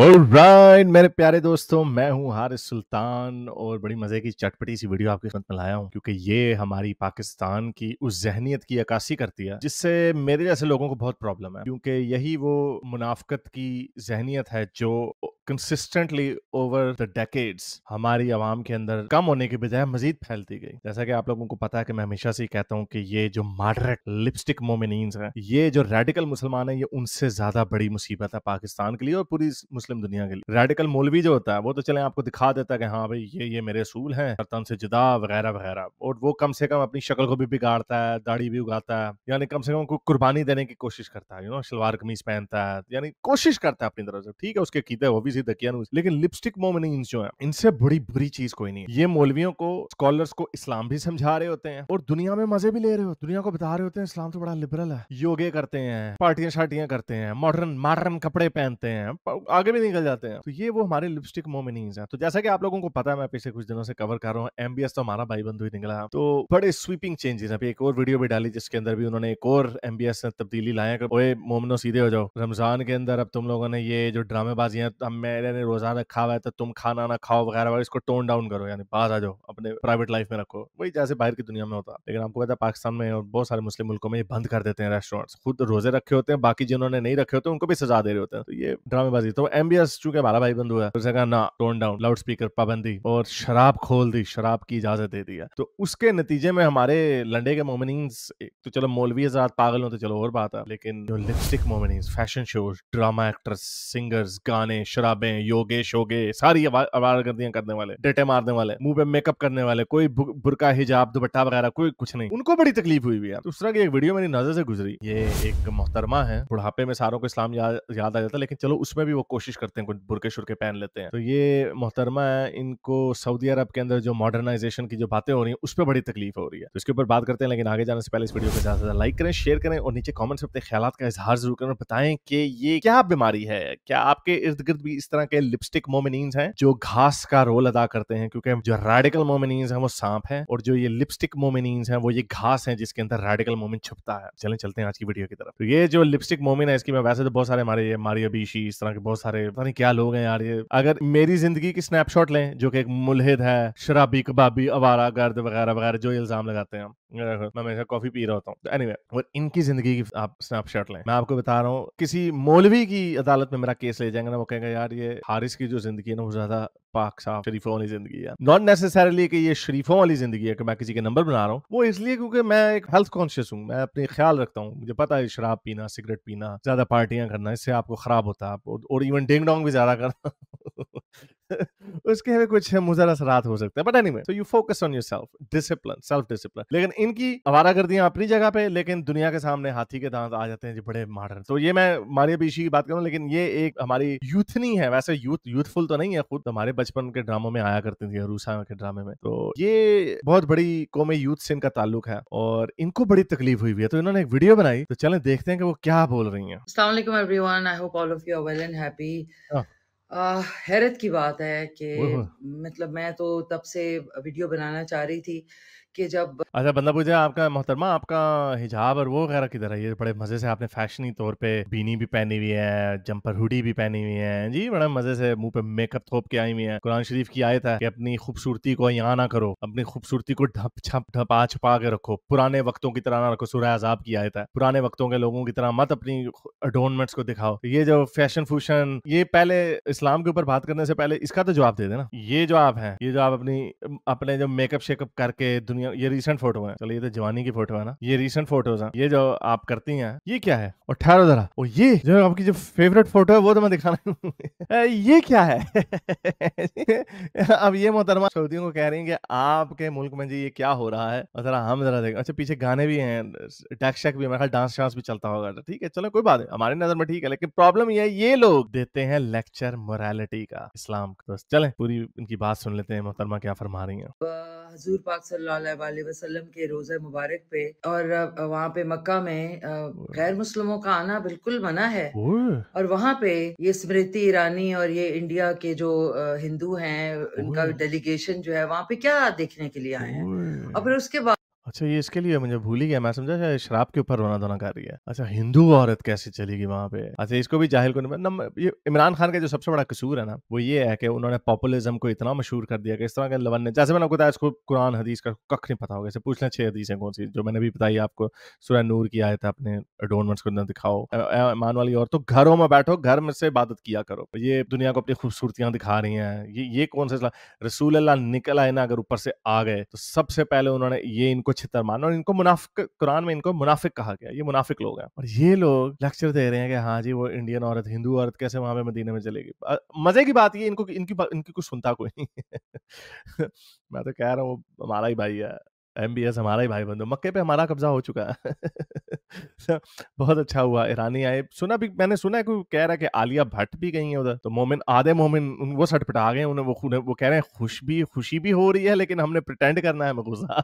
Right मेरे प्यारे दोस्तों मैं हूं हारिस सुल्तान और बड़ी मज़े की चटपटी सी वीडियो आपके साथ लाया हूं क्योंकि ये हमारी पाकिस्तान की उस जहनीत की अक्सी करती है जिससे मेरे जैसे लोगों को बहुत प्रॉब्लम है क्योंकि यही वो मुनाफ्त की जहनीत है जो कंसिस्टेंटली ओवर द डेकेड्स हमारी आवाम के अंदर कम होने के बजाय मजीद फैलती गई जैसा कि आप लोगों को पता है कि मैं हमेशा से कहता हूँ कि ये जो मॉडरेट लिपस्टिक मोमिनीस है ये जो रेडिकल मुसलमान है ये उनसे ज्यादा बड़ी मुसीबत है पाकिस्तान के लिए और पूरी मुस्लिम दुनिया के लिए रेडिकल मौलवी जो होता है वो तो चले आपको दिखा देता है कि हाँ भाई ये ये मेरे असूल हैं करतन से जुदा वगैरह वगैरह और वो कम से कम अपनी शक्ल को भी बिगाड़ता है दाढ़ी भी उगाता है यानी कम से कम कोई कुर्बानी देने की कोशिश करता है यू नो शलवार कमीज पहनता है यानी कोशिश करता है अपनी तरफ से ठीक है उसके कीदे वो भी जैसी दकिया न्यूज लेकिन लिपस्टिक मोमिन जो है इनसे बड़ी बुरी चीज कोई नहीं ये मौलवियों को स्कॉलर्स को इस्लाम भी समझा रहे होते हैं और दुनिया में मजे भी ले रहे हो दुनिया को बता रहे होते हैं इस्लाम तो बड़ा लिबरल है योगे करते हैं पार्टियां शार्टियां करते हैं मॉडर्न मॉडर्न कपड़े पहनते हैं आगे भी निकल जाते हैं तो ये वो हमारे लिपस्टिक मोमिनीज हैं तो जैसा कि आप लोगों को पता है मैं पिछले कुछ दिनों से कवर कर रहा हूँ एमबीएस तो हमारा भाई बंधु ही निकला तो बड़े स्वीपिंग चेंजेस अभी एक और वीडियो भी डाली जिसके अंदर भी उन्होंने एक और एमबीएस तब्दीली लाया मोमिनो सीधे हो जाओ रमजान के अंदर अब तुम लोगों ने ये जो ड्रामेबाजियां हम मैंने ने रोजाना खा हुआ है तो तुम खाना ना खाओ वगैरह वगैरह इसको टोन डाउन करो यानी पास आ जाओ अपने प्राइवेट लाइफ में रखो वही जैसे बाहर की दुनिया में होता है लेकिन आपको पता पाकिस्तान में और बहुत सारे मुस्लिम मुल्कों में ये बंद कर देते हैं रेस्टोरेंट्स खुद रोजे रखे होते हैं बाकी जिन्होंने नहीं रखे होते उनको भी सजा दे रहे होते हैं तो ये ड्रामेबाजी तो एमबीएस चूंकि हमारा भाई बंधु है उसने कहा ना टोन डाउन लाउड स्पीकर पाबंदी और शराब खोल दी शराब की इजाजत दे दिया तो उसके नतीजे में हमारे लंडे के मोमिनस तो चलो मौलवी आजाद पागल हो तो चलो और बात है लेकिन जो लिपस्टिक मोमिनस fashion shows drama actors singers गाने शराब किताबें योगेश होगे सारी गर्दियां करने वाले डेटे मारने वाले मुंह पे मेकअप करने वाले कोई बुरका हिजाब दुपट्टा वगैरह कोई कुछ नहीं उनको बड़ी तकलीफ हुई हुई है दूसरा उस तरह की एक वीडियो मेरी नजर से गुजरी ये एक मोहतरमा है बुढ़ापे में सारों को इस्लाम याद आ जाता है लेकिन चलो उसमें भी वो कोशिश करते हैं कुछ बुरके शुरके पहन लेते हैं तो ये मोहतरमा है इनको सऊदी अरब के अंदर जो मॉडर्नाइजेशन की जो बातें हो रही है उस पर बड़ी तकलीफ हो रही है तो इसके ऊपर बात करते हैं लेकिन आगे जाने से पहले इस वीडियो को ज्यादा ज्यादा लाइक करें शेयर करें और नीचे कॉमेंट्स में अपने ख्याल का इजहार जरूर करें बताएं कि ये क्या बीमारी है क्या आपके इर्द गिर्द भी इस तरह के लिपस्टिक मोमिनीस हैं जो घास का रोल अदा करते हैं क्योंकि जो रेडिकल मोमिनीस हैं वो सांप हैं और जो ये लिपस्टिक मोमिनीस हैं वो ये घास हैं जिसके अंदर रेडिकल मोमिन छुपता है चलें चलते हैं आज की वीडियो की तरफ तो ये जो लिपस्टिक मोमिन है इसकी मैं वैसे तो बहुत सारे हमारे मारियो बीशी इस तरह के बहुत सारे पता नहीं क्या लोग हैं यार ये अगर मेरी जिंदगी की स्नैपशॉट लें जो कि एक मुलहिद है शराबी कबाबी अवारा गर्द वगैरह वगैरह जो इल्जाम लगाते हैं मैं हमेशा कॉफी पी रहा होता हूँ एनीवे तो anyway, और इनकी जिंदगी की आप स्नैपशॉट लें मैं आपको बता रहा हूँ किसी मौलवी की अदालत में मेरा केस ले जाएंगे ना वो कहेंगे यार ये हारिस की जो जिंदगी है ना वो ज्यादा पाक साफ शरीफों वाली जिंदगी है नॉट नेसेसरली कि ये शरीफों वाली जिंदगी है कि मैं किसी के नंबर बना रहा हूँ वो इसलिए क्योंकि मैं एक हेल्थ कॉन्शियस हूँ मैं अपने ख्याल रखता हूँ मुझे पता है शराब पीना सिगरेट पीना ज्यादा पार्टियां करना इससे आपको खराब होता है और इवन डेंग डोंग भी ज्यादा करना उसके हमें कुछ मुजर असरात हो सकते हैं but any so you focus on your self discipline self discipline लेकिन इनकी आवारा कर दिया अपनी जगह पे लेकिन दुनिया के सामने हाथी के दांत आ जाते हैं जो बड़े मॉडर्न तो ये मैं मारिया बीशी की बात करूँ लेकिन ये एक हमारी यूथनी है वैसे यूथ यूथफुल तो नहीं है खुद हमारे बचपन के ड्रामों में आया करती थी रूसा के ड्रामे में तो ये बहुत बड़ी कौमे यूथ से इनका ताल्लुक है और इनको बड़ी तकलीफ हुई हुई है तो इन्होंने एक वीडियो बनाई तो चले देखते हैं कि वो क्या बोल रही है हैरत की बात है कि मतलब मैं तो तब से वीडियो बनाना चाह रही थी कि जब अच्छा बंदा मतलब पूछे आपका मोहतरमा आपका हिजाब और वो वगैरह किधर है ये बड़े मजे से आपने फैशनी तौर पे बीनी भी पहनी हुई है जंपर हुडी भी पहनी हुई है जी बड़ा मजे से मुंह पे मेकअप थोप के आई हुई है कुरान शरीफ की आयत है कि अपनी खूबसूरती को यहाँ ना करो अपनी खूबसूरती को ढप छप ढपा छपा के रखो पुराने वक्तों की तरह ना रखो सुरह अजाब की आयत है पुराने वक्तों के लोगों की तरह मत अपनी अडोनमेंट्स को दिखाओ ये जो फैशन फूशन ये पहले इस्लाम के ऊपर बात करने से पहले इसका तो जवाब दे देना ये जो आप ये जो आप अपनी अपने जो मेकअप शेकअप करके दुनिया हैं ये रिसेंट फोटो है चलो ये तो जवानी की फोटो है ना ये रिसेंट फोटोज हैं ये जो आप करती हैं ये क्या है और ठहरो जरा और ये जो आपकी जो फेवरेट फोटो है वो तो मैं दिखाना ये क्या है अब ये मोहतरमा सऊदियों को कह रही है कि आपके मुल्क में जी ये क्या हो रहा है और जरा हम जरा देखें अच्छा पीछे गाने भी हैं टैक्स शेक भी हमारे ख्याल डांस शांस भी चलता होगा ठीक है चलो कोई बात है हमारी नजर में ठीक है लेकिन प्रॉब्लम ये है ये लोग देते हैं लेक्चर मोरालिटी का इस्लाम का तो चले पूरी इनकी बात सुन लेते हैं मोहतरमा क्या फरमा रही है हजूर पाक सल्लल्लाहु अलैहि वसल्लम के रोज़ मुबारक पे और वहाँ पे मक्का में गैर मुस्लिमों का आना बिल्कुल मना है और वहाँ पे ये स्मृति ईरानी और ये इंडिया के जो हिंदू हैं उनका डेलीगेशन जो है वहाँ पे क्या देखने के लिए आए हैं और फिर उसके बाद अच्छा ये इसके लिए मुझे भूल ही गया मैं समझा शायद शराब के ऊपर रोना धोना कर रही है अच्छा हिंदू औरत कैसे चलेगी वहां पे अच्छा इसको भी जाहिल को नम, ये इमरान खान का जो सबसे बड़ा कसूर है ना वो ये है कि उन्होंने पॉपुलिज्म को इतना मशहूर कर दिया कि इस तरह के लवन ने जैसे मैंने आपको बताया इसको कुरान हदीस का कख नहीं पता होगा इसे पूछ लें छह हदीसें कौन सी जो मैंने भी बताई आपको सुरह नूर की आयत अपने अडोनमेंट्स को दिखाओ ईमान वाली और तो घरों में बैठो घर में से इबादत किया करो ये दुनिया को अपनी खूबसूरतियां दिखा रही हैं ये ये कौन सा रसूल अल्लाह निकल आए ना अगर ऊपर से आ गए तो सबसे पहले उन्होंने ये इनको पचहत्तर मारना और इनको मुनाफिक कुरान में इनको मुनाफिक कहा गया ये मुनाफिक लोग हैं और ये लोग लेक्चर दे रहे हैं कि हाँ जी वो इंडियन औरत हिंदू औरत कैसे वहां पे मदीने में चलेगी मजे की बात ये इनको इनकी इनकी कुछ सुनता कोई नहीं मैं तो कह रहा हूँ हमारा ही भाई है एम बी एस हमारा ही भाई बंधु मक्के पे हमारा कब्जा हो चुका है तो बहुत अच्छा हुआ ईरानी आए सुना भी मैंने सुना है कोई कह रहा है कि आलिया भट्ट भी गई है उधर तो मोमिन आधे मोमिन वो सटपटा गए उन्हें वो वो कह रहे हैं खुश भी खुशी भी हो रही है लेकिन हमने प्रटेंड करना है मगुजा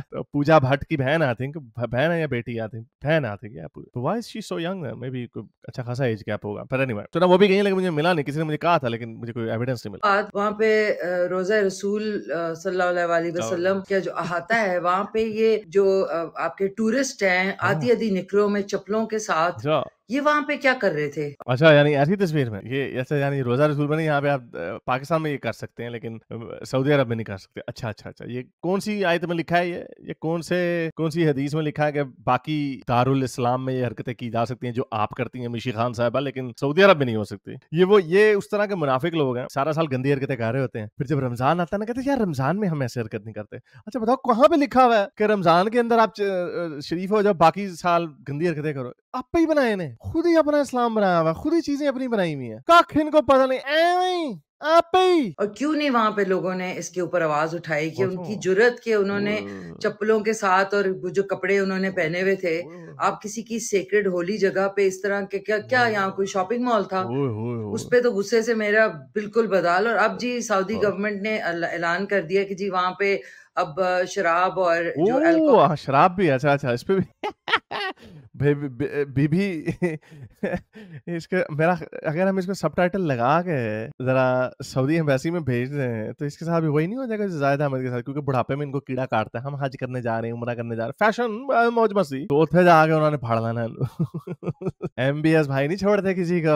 तो पूजा भट्ट की बहन आई थिंक बहन है या बेटी आई थिंक बहन आई थिंक तो why is she so young maybe अच्छा खासा एज गैप होगा पर एनीवे तो ना वो भी गई है लेकिन मुझे मिला नहीं किसी ने मुझे कहा था लेकिन मुझे कोई एविडेंस नहीं मिला वहाँ पे रोजा रसूल सल्लल्लाहु अलैहि वसल्लम का जो अहाता है वहाँ पे ये जो आपके टूरिस्ट हैं हाँ। आधी आधी निकरों में चप्पलों के साथ ये वहाँ पे क्या कर रहे थे अच्छा यानी ऐसी तस्वीर में ये ऐसा यानी रोजा रसूल में यहाँ पे आप पाकिस्तान में ये कर सकते हैं लेकिन सऊदी अरब में नहीं कर सकते अच्छा अच्छा अच्छा ये कौन सी आयत में लिखा है ये ये कौन से कौन सी हदीस में लिखा है कि बाकी दारुल इस्लाम में ये हरकतें की जा सकती हैं जो आप करती हैं मिशी खान साहबा लेकिन सऊदी अरब में नहीं हो सकती ये वो ये उस तरह के मुनाफिक लोग हैं सारा साल गंदी हरकतें कर रहे होते हैं फिर जब रमजान आता है ना कहते यार रमजान में हम ऐसे हरकत नहीं करते अच्छा बताओ कहाँ पे लिखा हुआ है कि रमजान के अंदर आप शरीफ हो जाओ बाकी साल गंदी हरकतें करो आप ही बनाए ने खुद ही अपना इस्लाम बनाया हुआ खुद ही चीजें अपनी बनाई हुई है कख इनको पता नहीं एवं आप ही और क्यों नहीं वहाँ पे लोगों ने इसके ऊपर आवाज उठाई कि तो उनकी जरूरत के उन्होंने हम्म। चप्पलों के साथ और जो कपड़े उन्होंने पहने हुए थे हम्म। आप किसी की सेक्रेड होली जगह पे इस तरह के क्या क्या यहाँ कोई शॉपिंग हम्म। मॉल था उस पे तो गुस्से से मेरा बिल्कुल बदल और अब जी सऊदी हाँ। गवर्नमेंट ने ऐलान कर दिया कि जी वहाँ पे अब शराब और हाँ, शराब भी अच्छा अच्छा इस पे भी बीबी इसके मेरा अगर हम इसको सब लगा के जरा सऊदी एम्बेसी में भेज दें तो इसके साथ भी वही नहीं हो जाएगा जायद अहमद के साथ क्योंकि बुढ़ापे में इनको कीड़ा काटता है हम हज करने जा रहे हैं उम्र करने जा रहे हैं फैशन मौज मस्ती तो उठे जाके उन्होंने फाड़ लाना एम बी एस भाई नहीं छोड़ते किसी को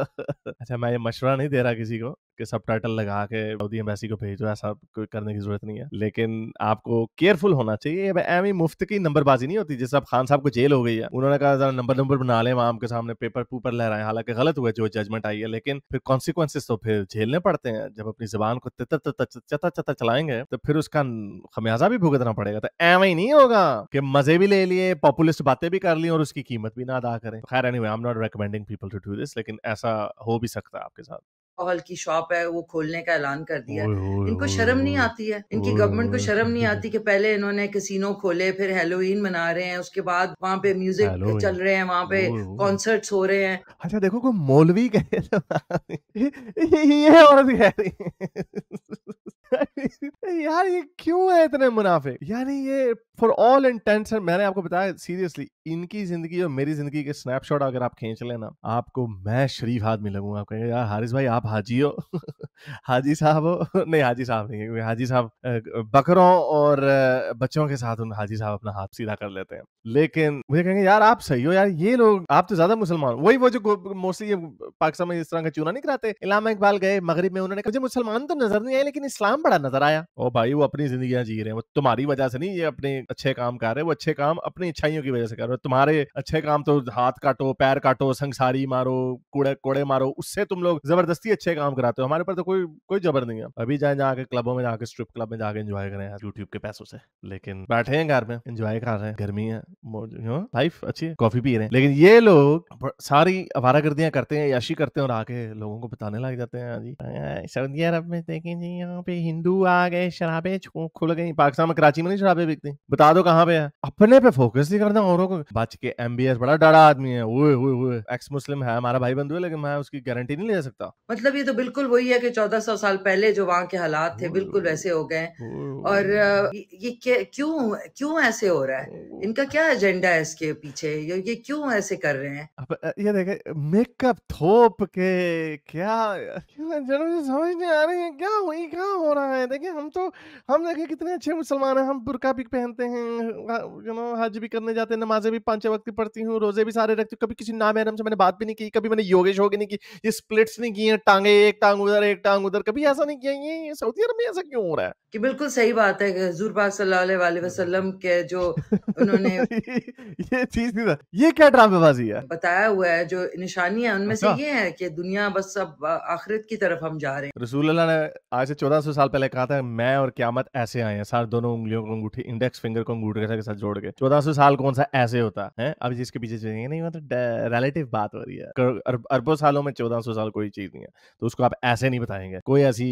अच्छा मैं ये मशवरा नहीं दे रहा किसी को के सब लगा के सऊदी एम्बेसी को भेजो ऐसा कोई करने की जरूरत नहीं है लेकिन आपको केयरफुल होना चाहिए एम मुफ्त की नंबरबाजी नहीं होती जैसे अब खान साहब को जेल हो गई है उन्होंने कहा जरा नंबर नंबर बना ले वहां के सामने पेपर पूपर लहराएं हालांकि गलत हुआ जो जजमेंट आई है लेकिन फिर कॉन्सिक्वेंसेस तो फिर झेलने पड़ते हैं जब अपनी जबान को तितर चता चता चलाएंगे तो फिर उसका खमियाजा भी भुगतना पड़ेगा तो एवं ही नहीं होगा कि मजे भी ले लिए पॉपुलिस्ट बातें भी कर ली और उसकी कीमत भी ना अदा करें खैर anyway I am not recommending people to do this लेकिन ऐसा हो भी सकता है आपके साथ अल्कोहल की शॉप है वो खोलने का ऐलान कर दिया ओए, ओए, इनको शर्म नहीं आती है इनकी गवर्नमेंट को शर्म नहीं आती कि पहले इन्होंने कसिनो खोले फिर हेलोइन मना रहे हैं उसके बाद वहाँ पे म्यूजिक चल रहे हैं वहाँ पे कॉन्सर्ट्स हो रहे हैं अच्छा देखो को मौलवी कह तो ये कह रही यार ये क्यों है इतने मुनाफे यानी ये फॉर ऑल इंटेंट मैंने आपको बताया सीरियसली इनकी जिंदगी और मेरी जिंदगी के स्नैपशॉट अगर आप खींच लेना आपको मैं शरीफ आदमी लगूंगा आप कहेंगे यार हारिस भाई आप हाजी हो हाजी साहब हो नहीं हाजी साहब नहीं क्योंकि हाजी साहब बकरों और बच्चों के साथ उन हाजी साहब अपना हाथ सीधा कर लेते हैं लेकिन मुझे कहेंगे यार आप सही हो यार ये लोग आप तो ज्यादा मुसलमान वही वो जो मोस्टली पाकिस्तान में इस तरह का चूना नहीं कराते इलामा इकबाल गए मगरब में उन्होंने मुझे मुसलमान तो नजर नहीं आए लेकिन इस्लाम काम बड़ा नजर आया ओ भाई वो अपनी जिंदगी जी रहे हैं वो तुम्हारी वजह से नहीं ये अपने अच्छे काम कर रहे हैं वो अच्छे काम अपनी इच्छाइयों की वजह से कर रहे हो तुम्हारे अच्छे काम तो हाथ काटो पैर काटो संसारी मारो कूड़े कोड़े मारो उससे तुम लोग जबरदस्ती अच्छे काम कराते हो हमारे पर तो कोई कोई जबर नहीं है अभी जाए जाके क्लबों में जाके स्ट्रिप क्लब में जाके एंजॉय करें यूट्यूब के पैसों से लेकिन बैठे हैं घर में एंजॉय कर रहे हैं गर्मी है लाइफ अच्छी है कॉफी पी रहे हैं लेकिन ये लोग सारी अवारा गर्दियां करते हैं याशी करते हैं और आके लोगों को बताने लग जाते हैं हाँ जी सऊदी अरब में देखें जी यहाँ पे हिंदू आ गए शराबे खुल गई पाकिस्तान में कराची में नहीं शराबे बिकती बता दो कहाँ पे है अपने पे फोकस नहीं करना औरों को बच के एमबीएस बड़ा डरा आदमी है ओए हुए हुए एक्स मुस्लिम है हमारा भाई बंधु है लेकिन मैं उसकी गारंटी नहीं ले सकता मतलब ये तो बिल्कुल वही है कि चौदह सौ साल पहले जो वहाँ के हालात थे बिल्कुल वैसे हो गए और ये क्यों क्यों ऐसे हो रहा है इनका क्या एजेंडा है इसके पीछे ये क्यों ऐसे कर रहे हैं अब ये देखे मेकअप थोप के क्या क्यों समझ नहीं आ रही है क्या हुई क्या हो रहा है देखिए हम तो हम देखिए कितने अच्छे मुसलमान हैं हम बुरका भी पहनते हैं यू हाँ, नो हज भी करने जाते हैं नमाजें भी पाँच वक्त की पढ़ती हूँ रोजे भी सारे रखती हूँ कभी किसी नाम से मैंने बात भी नहीं की कभी मैंने योगेश होगी नहीं की ये स्प्लिट्स नहीं किए टांगे एक टांग उधर एक टांग उधर कभी ऐसा नहीं किया ये सऊदी अरब में ऐसा क्यों हो रहा है कि बिल्कुल सही बात है हजूर पाक सल्लल्लाहु अलैहि वसल्लम के जो उन्होंने ये चीज नहीं था ये क्या ड्रामेबाजी है बताया हुआ है जो निशानियां उनमें से अच्छा। ये है कि दुनिया बस अब आखिरत की तरफ हम जा रहे हैं रसूल अल्लाह ने आज से चौदह सौ साल साल पहले कहा था मैं और क्यामत ऐसे आए हैं सर दोनों उंगलियों को अंगूठी इंडेक्स फिंगर को अंगूठे के साथ जोड़ के चौदह सौ साल कौन सा ऐसे होता है अब जिसके पीछे चलेंगे नहीं मतलब रिलेटिव बात हो रही है अरबों सालों में चौदह साल कोई चीज नहीं है तो उसको आप ऐसे नहीं बताएंगे कोई ऐसी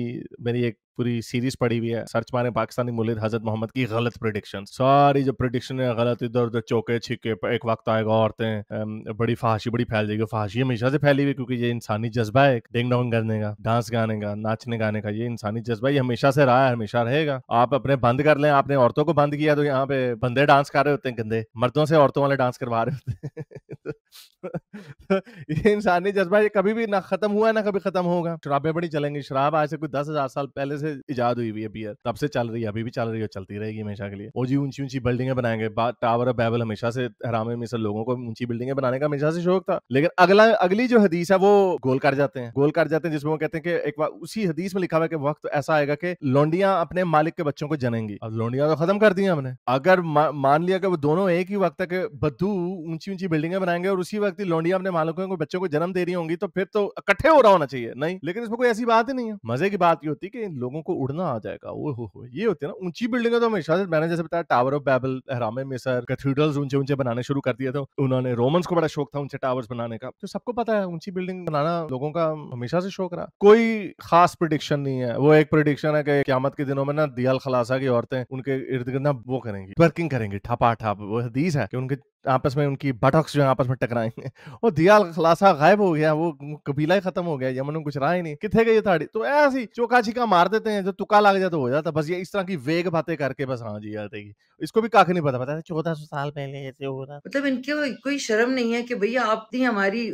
मेरी एक पूरी सीरीज पड़ी हुई है सर्च मारे पाकिस्तानी मुलिद हजरत मोहम्मद की गलत प्रिडिक्शन सारी जो प्रिडिक्शन है गलत इधर उधर चौके छिके एक वक्त आएगा औरतें बड़ी फाशी बड़ी फैल जाएगी फाशी हमेशा से फैली हुई क्योंकि ये इंसानी जज्बा है डिंग डोंग करने का डांस गाने का नाचने गाने का ये इंसानी जज्बा ये हमेशा से रहा है हमेशा रहेगा आप अपने बंद कर लें आपने औरतों को बंद किया तो यहाँ पे बंदे डांस कर रहे होते हैं गंदे मर्दों से औरतों वाले डांस करवा रहे होते हैं तो ये इंसानी जज्बा ये कभी भी ना खत्म हुआ ना कभी खत्म होगा शराबें बड़ी चलेंगी शराब आज से कुछ दस हजार साल पहले से इजाद हुई हुई है बियर तब से चल रही है अभी भी चल रही है चलती रहेगी हमेशा के लिए वो जी ऊंची ऊंची बिल्डिंगे बनाएंगे टावर ऑफ बैबल हमेशा से हरामे में लोगों को ऊंची बिल्डिंगे बनाने का हमेशा से शौक था लेकिन अगला अगली जो हदीस है वो गोल कर जाते हैं गोल कर जाते हैं जिसमें वो कहते हैं कि एक बार उसी हदीस में लिखा हुआ कि वक्त ऐसा आएगा कि लौंडियां अपने मालिक के बच्चों को जनेंगी अब लौंडियां तो खत्म कर दी हमने अगर मान लिया कि वो दोनों एक ही वक्त है कि बद्दू ऊंची ऊंची बिल्डिंगे बनाएंगे और उसी वक्त लौंडिया अपने मालकों को बच्चों को जन्म दे रही होंगी तो फिर तो इकट्ठे हो रहा होना चाहिए नहीं लेकिन इसमें कोई ऐसी बात ही नहीं है मजे की बात ये होती है कि इन लोगों को उड़ना आ जाएगा वो हो, हो ये होती है ना ऊंची बिल्डिंग तो हमेशा से मैंने जैसे बताया टावर ऑफ बैबल हराम मिसर कैथीड्रल्स ऊंचे ऊंचे बनाने शुरू कर दिए थे उन्होंने रोमन्स को बड़ा शौक था ऊंचे टावर्स बनाने का तो सबको पता है ऊंची बिल्डिंग बनाना लोगों का हमेशा से शौक रहा कोई खास प्रोडिक्शन नहीं है वो एक प्रोडिक्शन है कि क्यामत के दिनों में ना दियाल खलासा की औरतें उनके इर्द गिर्द ना वो करेंगी वर्किंग करेंगी ठपा ठप वो हदीस है कि उनके आपस में उनकी बटॉक्स जो है आपस में टकराएंगे वो दियाल खलासा गायब हो गया वो कबीला ही खत्म हो गया यमन कुछ रहा ही नहीं कितने गई थाड़ी तो ऐसी चौका छिका मार देते हैं जो तुका लग जाए तो हो जाता बस ये इस तरह की वेग बातें करके बस हाँ जी आते इसको भी काफी नहीं पता पता है चौदह सौ साल पहले ऐसे हो रहा मतलब इनके कोई शर्म नहीं है की भैया आप आपकी हमारी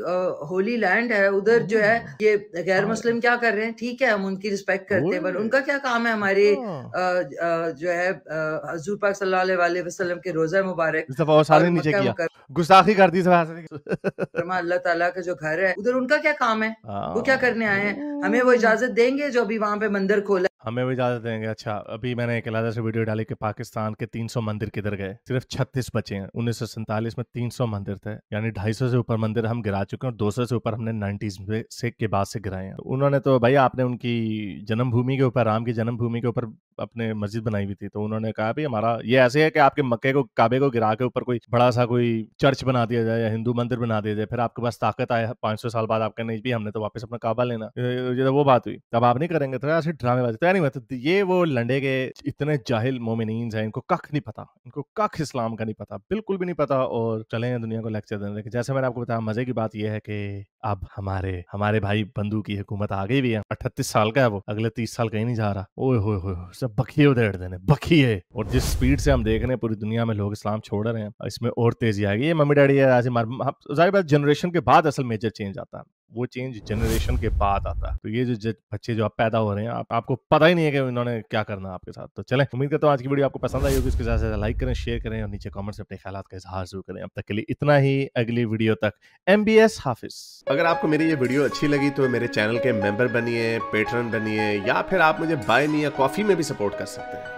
होली लैंड है उधर जो है हाँ। ये गैर मुस्लिम क्या कर रहे हैं ठीक है हम उनकी रिस्पेक्ट करते हैं पर उनका क्या काम है हमारे हाँ। जो है हजूर पाक सल्लल्लाहु अलैहि वसल्लम के रोजा मुबारक नीचे हम कर गुस्ताखी कर दी अल्लाह ताला का जो घर है उधर उनका क्या काम है वो क्या करने आए हैं हमें वो इजाजत देंगे जो अभी वहाँ पे मंदिर खोला हमें भी इजाजत देंगे अच्छा अभी मैंने एक इलाजा से वीडियो डाली कि पाकिस्तान के 300 मंदिर किधर गए सिर्फ 36 बचे हैं उन्नीस में 300 मंदिर थे यानी ढाई से ऊपर मंदिर हम गिरा चुके हैं और दो से ऊपर हमने नाइन्टीज से के बाद से गिराए हैं तो उन्होंने तो भाई आपने उनकी जन्मभूमि के ऊपर राम की जन्मभूमि के ऊपर अपने मस्जिद बनाई हुई थी तो उन्होंने कहा भाई हमारा ये ऐसे है कि आपके मक्के को काबे को गिरा के ऊपर कोई बड़ा सा कोई चर्च बना दिया जाए या हिंदू मंदिर बना दिया जाए फिर आपके पास ताकत आए पांच साल बाद आप नहीं भी हमने तो वापस अपना काबा लेना वो बात हुई तब आप नहीं करेंगे तो ऐसे ड्रामेबाजी तो पता नहीं मतलब ये वो लंडे के इतने जाहिल मोमिन हैं इनको कख नहीं पता इनको कख इस्लाम का नहीं पता बिल्कुल भी नहीं पता और चले हैं दुनिया को लेक्चर देने के जैसे मैंने आपको बताया मजे की बात यह है कि अब हमारे हमारे भाई बंधु की हुकूमत आ गई भी है अठतीस साल का है वो अगले तीस साल कहीं नहीं जा रहा ओए होए होए सब बखिए उधेड़ देने बखिए और जिस स्पीड से हम देख रहे हैं पूरी दुनिया में लोग इस्लाम छोड़ रहे हैं इसमें और तेजी आ गई ये मम्मी डैडी आज जाहिर बात जनरेशन के बाद असल मेजर चेंज आता है वो चेंज जनरेशन के बाद आता है तो ये जो बच्चे जो आप पैदा हो रहे हैं आप, आपको पता ही नहीं है कि इन्होंने क्या करना है आपके साथ तो चले उम्मीद करता हूँ आज की वीडियो आपको पसंद आई होगी इसके ज्यादा से ज्यादा लाइक करें शेयर करें और नीचे कमेंट्स अपने ख्याल का इजहार जरूर करें अब तक के लिए इतना ही अगली वीडियो तक एम बी एस हाफिज अगर आपको मेरी ये वीडियो अच्छी लगी तो मेरे चैनल के मेंबर बनिए पेटर्न बनिए या फिर आप मुझे बाय मी या कॉफ़ी में भी सपोर्ट कर सकते हैं